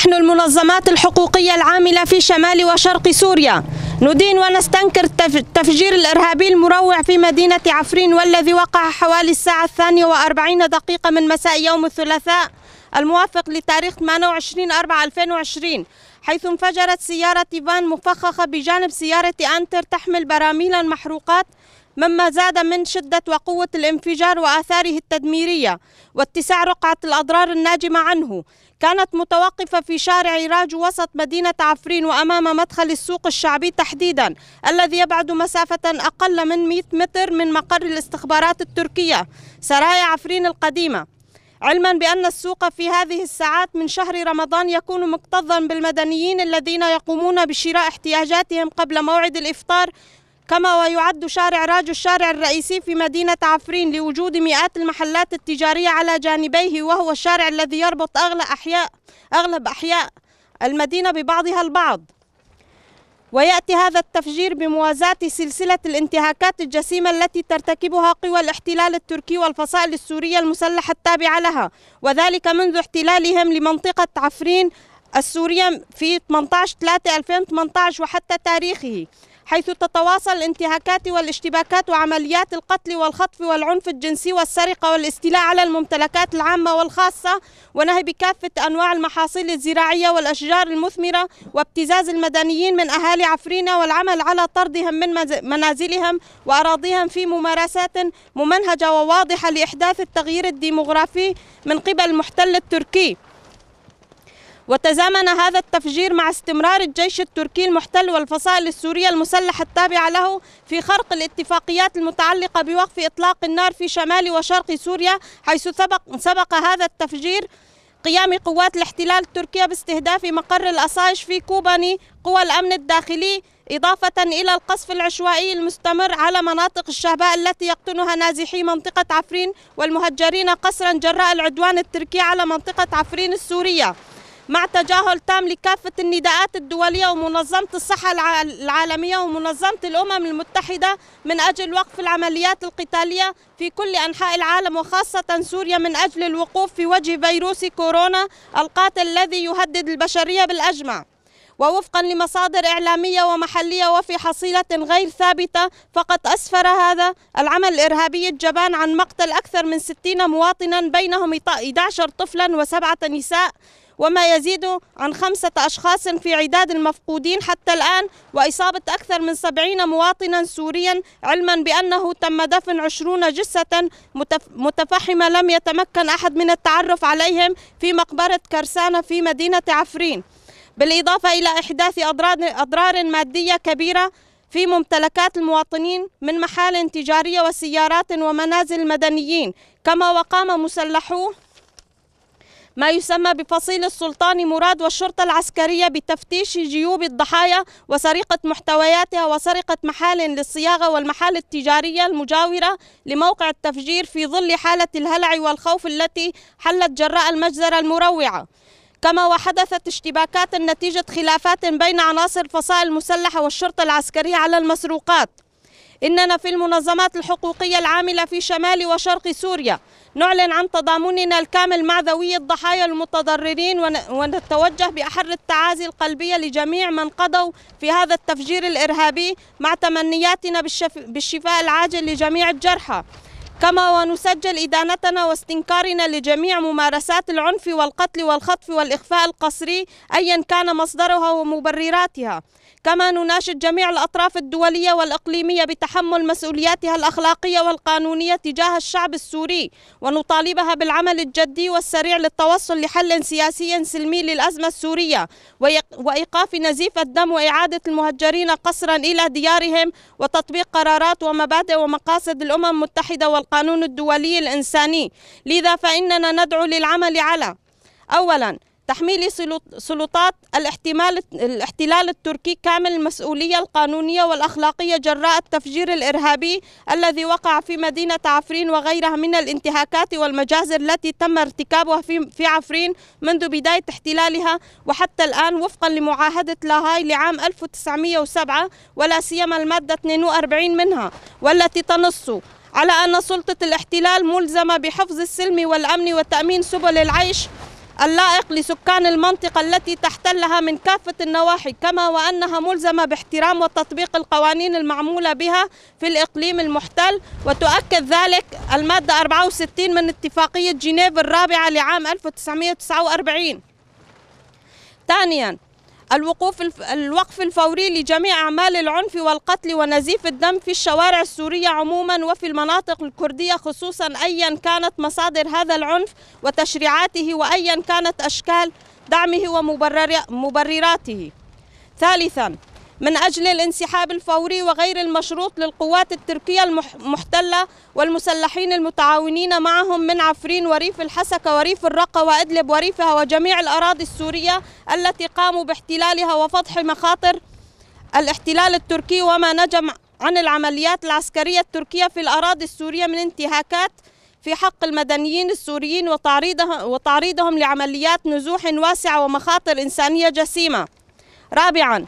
نحن المنظمات الحقوقية العاملة في شمال وشرق سوريا ندين ونستنكر التفجير الإرهابي المروع في مدينة عفرين والذي وقع حوالي الساعة الثانية وأربعين دقيقة من مساء يوم الثلاثاء الموافق لتاريخ 28 4 2020 حيث انفجرت سيارة فان مفخخة بجانب سيارة أنتر تحمل براميلا محروقات مما زاد من شدة وقوة الانفجار وآثاره التدميرية واتساع رقعة الأضرار الناجمة عنه كانت متوقفة في شارع راج وسط مدينة عفرين وأمام مدخل السوق الشعبي تحديدا الذي يبعد مسافة أقل من 100 متر من مقر الاستخبارات التركية سرايا عفرين القديمة علما بأن السوق في هذه الساعات من شهر رمضان يكون مكتظا بالمدنيين الذين يقومون بشراء احتياجاتهم قبل موعد الإفطار كما ويعد شارع راجو الشارع الرئيسي في مدينة عفرين لوجود مئات المحلات التجارية على جانبيه وهو الشارع الذي يربط أغلب أحياء أغلب أحياء المدينة ببعضها البعض ويأتي هذا التفجير بموازاة سلسلة الانتهاكات الجسيمة التي ترتكبها قوى الاحتلال التركي والفصائل السورية المسلحة التابعة لها وذلك منذ احتلالهم لمنطقة عفرين السورية في 18/3/2018 وحتى تاريخه حيث تتواصل الانتهاكات والاشتباكات وعمليات القتل والخطف والعنف الجنسي والسرقة والاستيلاء على الممتلكات العامة والخاصة ونهب كافة أنواع المحاصيل الزراعية والأشجار المثمرة وابتزاز المدنيين من أهالي عفرينة والعمل على طردهم من منازلهم وأراضيهم في ممارسات ممنهجة وواضحة لإحداث التغيير الديمغرافي من قبل المحتل التركي وتزامن هذا التفجير مع استمرار الجيش التركي المحتل والفصائل السورية المسلحة التابعة له في خرق الاتفاقيات المتعلقة بوقف إطلاق النار في شمال وشرق سوريا حيث سبق, سبق هذا التفجير قيام قوات الاحتلال التركية باستهداف مقر الأصايش في كوباني قوى الأمن الداخلي إضافة إلى القصف العشوائي المستمر على مناطق الشهباء التي يقطنها نازحي منطقة عفرين والمهجرين قسرا جراء العدوان التركي على منطقة عفرين السورية مع تجاهل تام لكافة النداءات الدولية ومنظمة الصحة العالمية ومنظمة الأمم المتحدة من أجل وقف العمليات القتالية في كل أنحاء العالم وخاصة سوريا من أجل الوقوف في وجه فيروس كورونا القاتل الذي يهدد البشرية بالأجمع ووفقا لمصادر إعلامية ومحلية وفي حصيلة غير ثابتة فقد أسفر هذا العمل الإرهابي الجبان عن مقتل أكثر من 60 مواطنا بينهم 11 طفلا وسبعة نساء وما يزيد عن خمسة أشخاص في عداد المفقودين حتى الآن وإصابة أكثر من سبعين مواطنا سوريا علما بأنه تم دفن عشرون جثة متفحمة لم يتمكن أحد من التعرف عليهم في مقبرة كرسانة في مدينة عفرين بالإضافة إلى إحداث أضرار, مادية كبيرة في ممتلكات المواطنين من محال تجارية وسيارات ومنازل مدنيين كما وقام مسلحو ما يسمى بفصيل السلطان مراد والشرطة العسكرية بتفتيش جيوب الضحايا وسرقة محتوياتها وسرقة محال للصياغة والمحال التجارية المجاورة لموقع التفجير في ظل حالة الهلع والخوف التي حلت جراء المجزرة المروعة كما وحدثت اشتباكات نتيجة خلافات بين عناصر الفصائل المسلحة والشرطة العسكرية على المسروقات إننا في المنظمات الحقوقية العاملة في شمال وشرق سوريا نعلن عن تضامننا الكامل مع ذوي الضحايا المتضررين ونتوجه بأحر التعازي القلبية لجميع من قضوا في هذا التفجير الإرهابي مع تمنياتنا بالشفاء العاجل لجميع الجرحى كما ونسجل إدانتنا واستنكارنا لجميع ممارسات العنف والقتل والخطف والإخفاء القسري أيا كان مصدرها ومبرراتها كما نناشد جميع الأطراف الدولية والإقليمية بتحمل مسؤولياتها الأخلاقية والقانونية تجاه الشعب السوري ونطالبها بالعمل الجدي والسريع للتوصل لحل سياسي سلمي للأزمة السورية وإيقاف نزيف الدم وإعادة المهجرين قسرا إلى ديارهم وتطبيق قرارات ومبادئ ومقاصد الأمم المتحدة والقانون الدولي الإنساني لذا فإننا ندعو للعمل على أولاً تحميل سلطات الاحتمال الاحتلال التركي كامل المسؤولية القانونية والأخلاقية جراء التفجير الإرهابي الذي وقع في مدينة عفرين وغيرها من الانتهاكات والمجازر التي تم ارتكابها في, عفرين منذ بداية احتلالها وحتى الآن وفقا لمعاهدة لاهاي لعام 1907 ولا سيما المادة 42 منها والتي تنص على أن سلطة الاحتلال ملزمة بحفظ السلم والأمن وتأمين سبل العيش اللائق لسكان المنطقة التي تحتلها من كافة النواحي كما وأنها ملزمة باحترام وتطبيق القوانين المعمولة بها في الإقليم المحتل وتؤكد ذلك المادة 64 من اتفاقية جنيف الرابعة لعام 1949 ثانياً الوقوف الف... الوقف الفوري لجميع أعمال العنف والقتل ونزيف الدم في الشوارع السورية عموما وفي المناطق الكردية خصوصا أيا كانت مصادر هذا العنف وتشريعاته وأيا كانت أشكال دعمه ومبرراته ثالثا من أجل الانسحاب الفوري وغير المشروط للقوات التركية المحتلة والمسلحين المتعاونين معهم من عفرين وريف الحسكة وريف الرقة وإدلب وريفها وجميع الأراضي السورية التي قاموا باحتلالها وفضح مخاطر الاحتلال التركي وما نجم عن العمليات العسكرية التركية في الأراضي السورية من انتهاكات في حق المدنيين السوريين وتعريضهم, وتعريضهم لعمليات نزوح واسعة ومخاطر إنسانية جسيمة رابعاً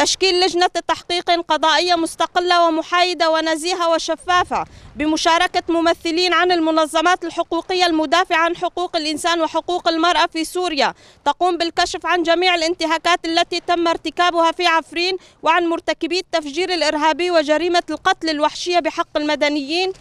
تشكيل لجنة تحقيق قضائية مستقلة ومحايدة ونزيهة وشفافة بمشاركة ممثلين عن المنظمات الحقوقية المدافعة عن حقوق الإنسان وحقوق المرأة في سوريا تقوم بالكشف عن جميع الانتهاكات التي تم ارتكابها في عفرين وعن مرتكبي التفجير الإرهابي وجريمة القتل الوحشية بحق المدنيين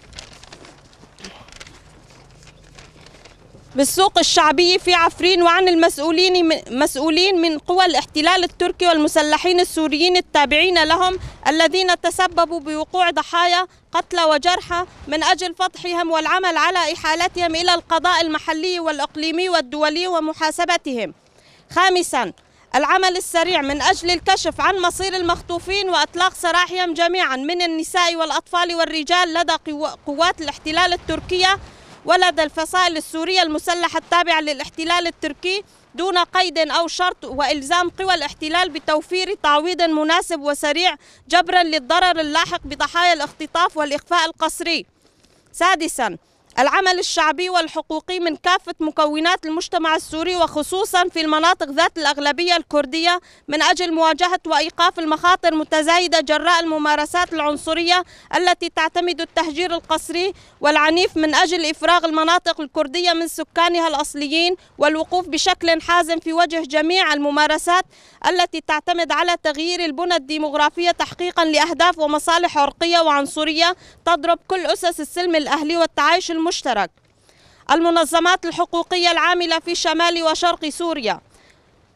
بالسوق الشعبي في عفرين وعن المسؤولين مسؤولين من قوى الاحتلال التركي والمسلحين السوريين التابعين لهم الذين تسببوا بوقوع ضحايا قتلى وجرحى من أجل فضحهم والعمل على إحالتهم إلى القضاء المحلي والإقليمي والدولي ومحاسبتهم خامساً العمل السريع من أجل الكشف عن مصير المخطوفين وأطلاق سراحهم جميعا من النساء والأطفال والرجال لدى قوات الاحتلال التركية ولدى الفصائل السورية المسلحة التابعة للاحتلال التركي دون قيد أو شرط وإلزام قوى الاحتلال بتوفير تعويض مناسب وسريع جبرا للضرر اللاحق بضحايا الاختطاف والإخفاء القسري سادساً العمل الشعبي والحقوقي من كافة مكونات المجتمع السوري وخصوصا في المناطق ذات الأغلبية الكردية من أجل مواجهة وإيقاف المخاطر المتزايدة جراء الممارسات العنصرية التي تعتمد التهجير القسري والعنيف من أجل إفراغ المناطق الكردية من سكانها الأصليين والوقوف بشكل حازم في وجه جميع الممارسات التي تعتمد على تغيير البنى الديمغرافية تحقيقا لأهداف ومصالح عرقية وعنصرية تضرب كل أسس السلم الأهلي والتعايش المشترك المنظمات الحقوقية العاملة في شمال وشرق سوريا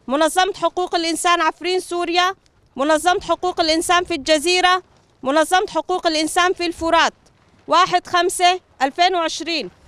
منظمة حقوق الإنسان عفرين سوريا منظمة حقوق الإنسان في الجزيرة منظمة حقوق الإنسان في الفرات واحد خمسة 2020